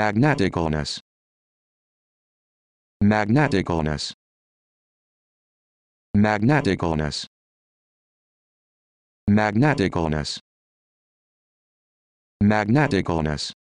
magneticalness magneticalness magneticalness magneticalness magneticalness